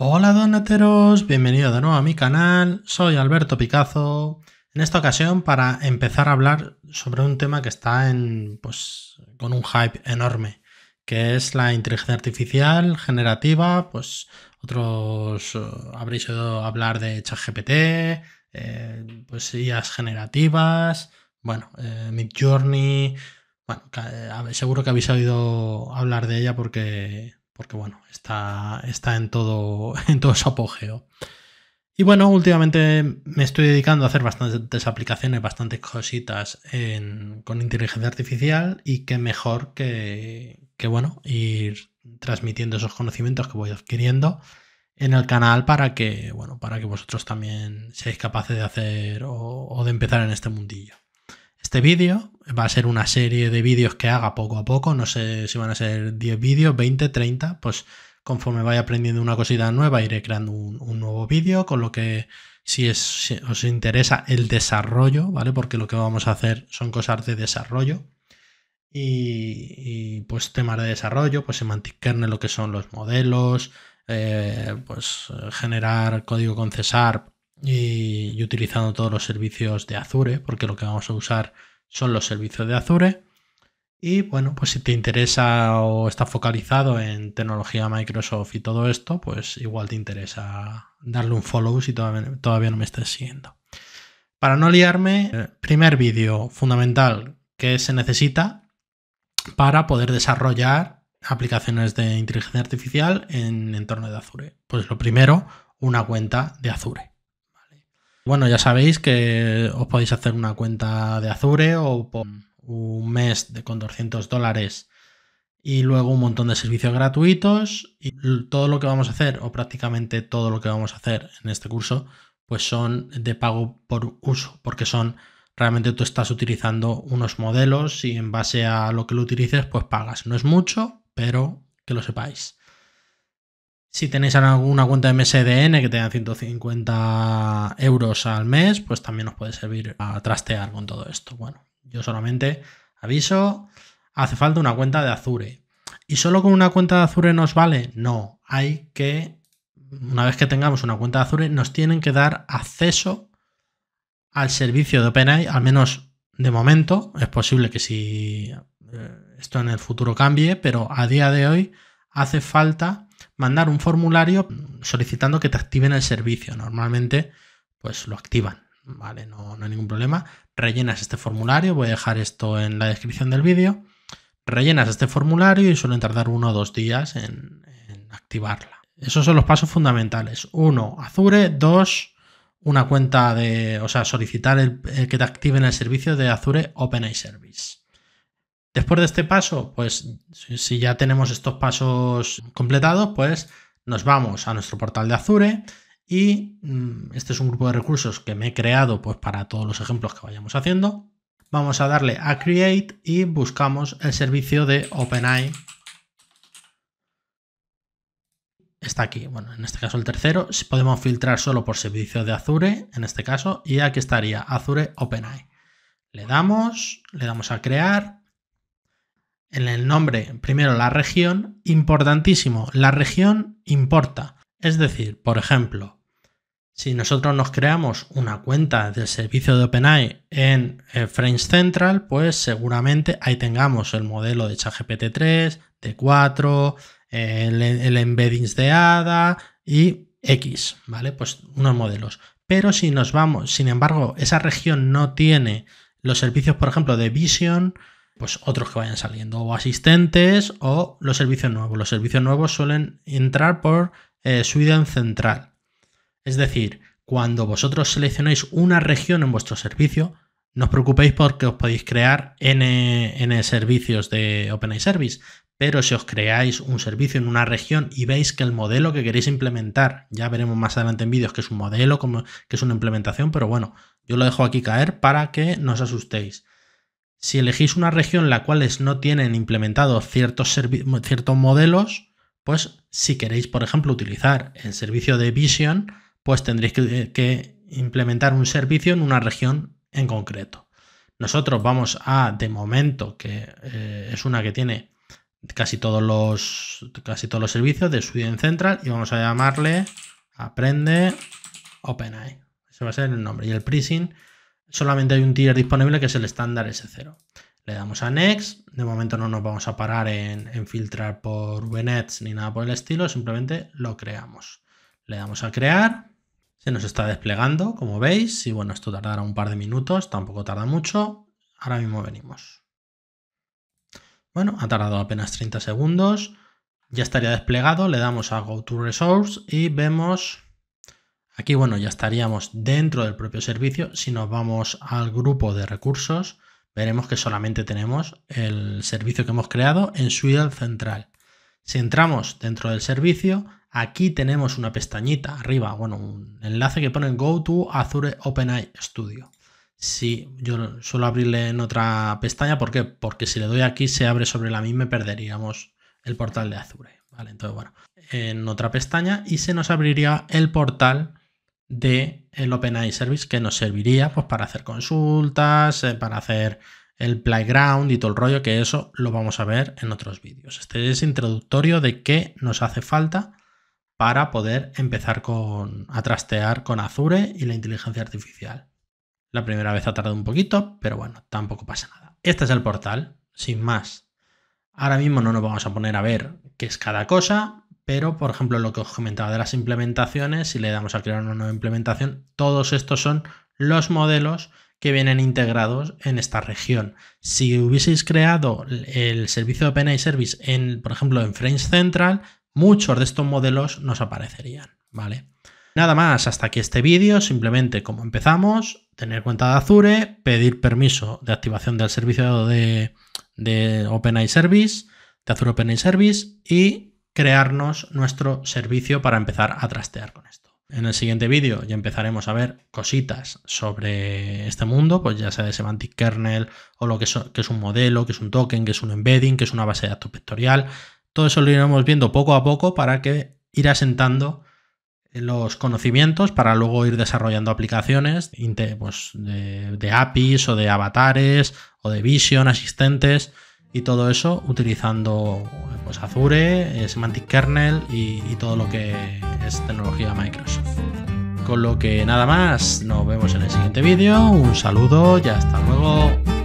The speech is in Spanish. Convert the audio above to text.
Hola donateros, bienvenido de nuevo a mi canal, soy Alberto Picazo. En esta ocasión para empezar a hablar sobre un tema que está en pues con un hype enorme, que es la inteligencia artificial generativa, pues otros eh, habréis oído hablar de ChatGPT, eh, pues IAs generativas, bueno, eh, Midjourney, bueno, eh, seguro que habéis oído hablar de ella porque porque bueno, está, está en, todo, en todo su apogeo. Y bueno, últimamente me estoy dedicando a hacer bastantes aplicaciones, bastantes cositas con inteligencia artificial y qué mejor que, bueno, ir transmitiendo esos conocimientos que voy adquiriendo en el canal para que, bueno, para que vosotros también seáis capaces de hacer o de empezar en este mundillo este vídeo. Va a ser una serie de vídeos que haga poco a poco. No sé si van a ser 10 vídeos, 20, 30. Pues conforme vaya aprendiendo una cosita nueva, iré creando un, nuevo vídeo. Con lo que si, os interesa el desarrollo, ¿vale? Porque lo que vamos a hacer son cosas de desarrollo. Y, pues temas de desarrollo, pues semantic kernel, lo que son los modelos, eh, pues generar código con Cesar y, utilizando todos los servicios de Azure, porque lo que vamos a usar son los servicios de Azure. Y bueno, pues si te interesa o está focalizado en tecnología Microsoft y todo esto, pues igual te interesa darle un follow si todavía, no me estás siguiendo. Para no liarme, eh, primer vídeo fundamental que se necesita para poder desarrollar aplicaciones de inteligencia artificial en entorno de Azure. Pues lo primero, una cuenta de Azure. Bueno, ya sabéis que os podéis hacer una cuenta de Azure o mm. un mes de, con 200 dólares y luego un montón de servicios gratuitos y todo lo que vamos a hacer o prácticamente todo lo que vamos a hacer en este curso pues son de pago por uso porque son realmente tú estás utilizando unos modelos y en base a lo que lo utilices pues pagas no es mucho pero que lo sepáis si tenéis alguna cuenta de MSDN que tenga 150 euros al mes, pues también os puede servir a trastear con todo esto. Bueno, yo solamente aviso, hace falta una cuenta de Azure. ¿Y solo con una cuenta de Azure nos vale? No, hay que, una vez que tengamos una cuenta de Azure, nos tienen que dar acceso al servicio de OpenAI, al menos de momento. Es posible que si eh, esto en el futuro cambie, pero a día de hoy hace falta mandar un formulario solicitando que te activen el servicio. Normalmente, pues lo activan, ¿vale? No, hay ningún problema. Rellenas este formulario, voy a dejar esto en la descripción del vídeo. Rellenas este formulario y suelen tardar uno o dos días en, activarla. Esos son los pasos fundamentales. Uno, Azure. Dos, una cuenta de, o sea, solicitar que te activen el servicio de Azure OpenAI Service. Después de este paso, pues si ya tenemos estos pasos completados, pues nos vamos a nuestro portal de Azure y mm, este es un grupo de recursos que me he creado pues para todos los ejemplos que vayamos haciendo. Vamos a darle a Create y buscamos el servicio de OpenAI. Está aquí, bueno, en este caso el tercero. Podemos filtrar solo por servicio de Azure, en este caso, y aquí estaría Azure OpenAI. Le damos, le damos a crear en el nombre, primero la región, importantísimo, la región importa. Es decir, por ejemplo, si nosotros nos creamos una cuenta del servicio de OpenAI en eh, Frames Central, pues seguramente ahí tengamos el modelo de ChatGPT 3, T4, el embeddings de ADA y X, ¿vale? Pues unos modelos. Pero si nos vamos, sin embargo, esa región no tiene los servicios, por ejemplo, de Vision, pues otros que vayan saliendo, o asistentes o los servicios nuevos. Los servicios nuevos suelen entrar por eh, Sweden Central. Es decir, cuando vosotros seleccionáis una región en vuestro servicio, no os preocupéis porque os podéis crear N, servicios de OpenAI Service, pero si os creáis un servicio en una región y veis que el modelo que queréis implementar, ya veremos más adelante en vídeos que es un modelo, que es una implementación, pero bueno, yo lo dejo aquí caer para que no os asustéis si elegís una región en la cual no tienen implementados ciertos, ciertos modelos, pues si queréis, por ejemplo, utilizar el servicio de Vision, pues tendréis que, implementar un servicio en una región en concreto. Nosotros vamos a, de momento, que eh, es una que tiene casi todos los casi todos los servicios de Sweden Central y vamos a llamarle Aprende OpenAI. Ese va a ser el nombre. Y el pricing solamente hay un tier disponible que es el estándar S0. Le damos a Next. De momento no nos vamos a parar en, filtrar por VNets ni nada por el estilo. Simplemente lo creamos. Le damos a crear. Se nos está desplegando, como veis. Y bueno, esto tardará un par de minutos. Tampoco tarda mucho. Ahora mismo venimos. Bueno, ha tardado apenas 30 segundos. Ya estaría desplegado. Le damos a Go to Resource y vemos Aquí, bueno, ya estaríamos dentro del propio servicio. Si nos vamos al grupo de recursos, veremos que solamente tenemos el servicio que hemos creado en Suite central. Si entramos dentro del servicio, aquí tenemos una pestañita arriba, bueno, un enlace que pone Go to Azure OpenAI Studio. Si yo suelo abrirle en otra pestaña, ¿por qué? Porque si le doy aquí se abre sobre la misma y perderíamos el portal de Azure. Vale, entonces, bueno, en otra pestaña y se nos abriría el portal de el OpenAI Service que nos serviría pues, para hacer consultas, eh, para hacer el playground y todo el rollo, que eso lo vamos a ver en otros vídeos. Este es introductorio de qué nos hace falta para poder empezar con, a trastear con Azure y la inteligencia artificial. La primera vez ha tardado un poquito, pero bueno, tampoco pasa nada. Este es el portal, sin más. Ahora mismo no nos vamos a poner a ver qué es cada cosa, pero, por ejemplo, lo que os comentaba de las implementaciones, si le damos a crear una nueva implementación, todos estos son los modelos que vienen integrados en esta región. Si hubieseis creado el servicio de OpenAI Service, en, por ejemplo, en Frames Central, muchos de estos modelos nos aparecerían, ¿vale? Nada más, hasta aquí este vídeo, simplemente como empezamos, tener cuenta de Azure, pedir permiso de activación del servicio de, de OpenAI Service, de Azure OpenAI Service y crearnos nuestro servicio para empezar a trastear con esto. En el siguiente vídeo ya empezaremos a ver cositas sobre este mundo, pues ya sea de semantic kernel o lo que, es un modelo, que es un token, que es un embedding, que es una base de datos vectorial. Todo eso lo iremos viendo poco a poco para que ir asentando los conocimientos para luego ir desarrollando aplicaciones pues, de APIs o de avatares o de vision asistentes y todo eso utilizando pues, Azure, eh, Semantic Kernel y, y todo lo que es tecnología Microsoft. Con lo que nada más, nos vemos en el siguiente vídeo, un saludo y hasta luego.